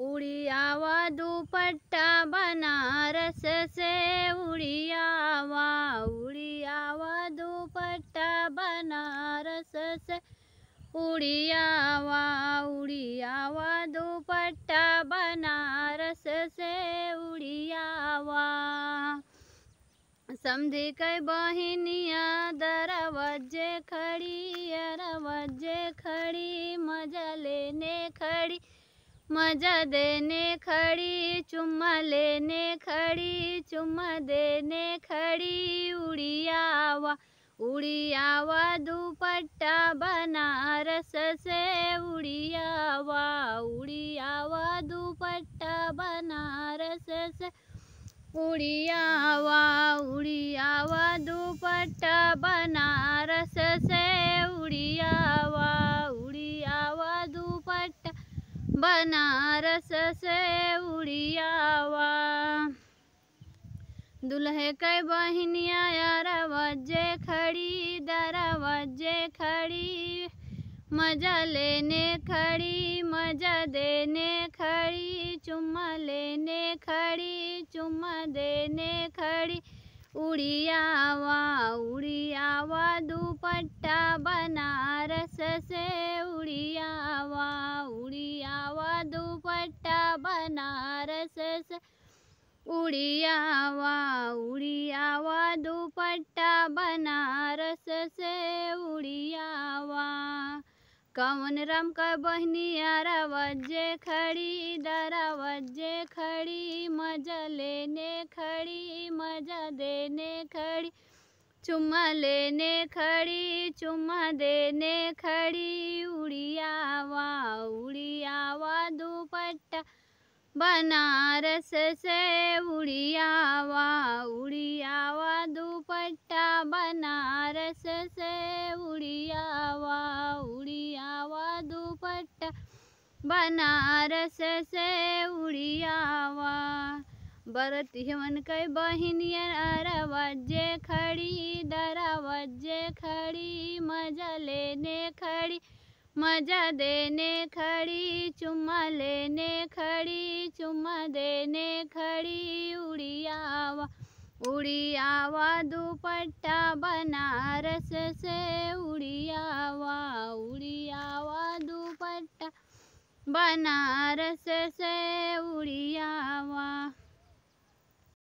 उड़ियावा दुपट्टा बनारस से उड़ियावा उड़ियावा दुपट्टा बनारस से उड़ियावा उड़ियावा दुपट्टा बनारस से उड़ियावा समझी कई बहनिया दरवाजे खड़ी अरवाजे खड़ी मजा लेने खड़ी मजा देने खड़ी चुम्मा लेने खड़ी चुम्मा देने खड़ी उड़ी आवा दुपट्टा बनारस से उड़ियावा उड़ियावा दुपट्टा बनारस से उड़ियावा उड़ियावा दुपट्टा बना बनारस से उड़ियावा दुल्हे के बहनिया यारवजे खड़ी दरवजे खड़ी मजा लेने खड़ी मजा देने खड़ी चुम लेने खड़ी चुम देने खड़ी उड़ियावा उड़ियावा दुपट्टा बनारस से उड़ियावा बनारस उड़ियावा उड़ियावा दुपट्टा बनारस से उड़ियावा कौन राम का बहनिया रवजे खड़ी दरवजे खड़ी मजा लेने खड़ी मजा देने खड़ी चुम्मा लेने खड़ी चुम्मा देने खड़ी उड़ियावा उड़ियावा दुपट्टा बनारस से उड़ियावा उड़ियावा दुपट्टा बनारस से उड़ियावा उड़ियावा दुपट्टा बनारस से उड़ियावा बरत हिमन कई बहनियन अरवजे खड़ी दरवजे खड़ी मजा लेने खड़ी मजा देने खड़ी चुम्मा लेने खड़ी चुम्मा देने खड़ी उड़ी आवा उड़ी उड़ियावा दुपट्टा बनारस से उड़ी आवा दुपट्टा बनारस से उड़ियावा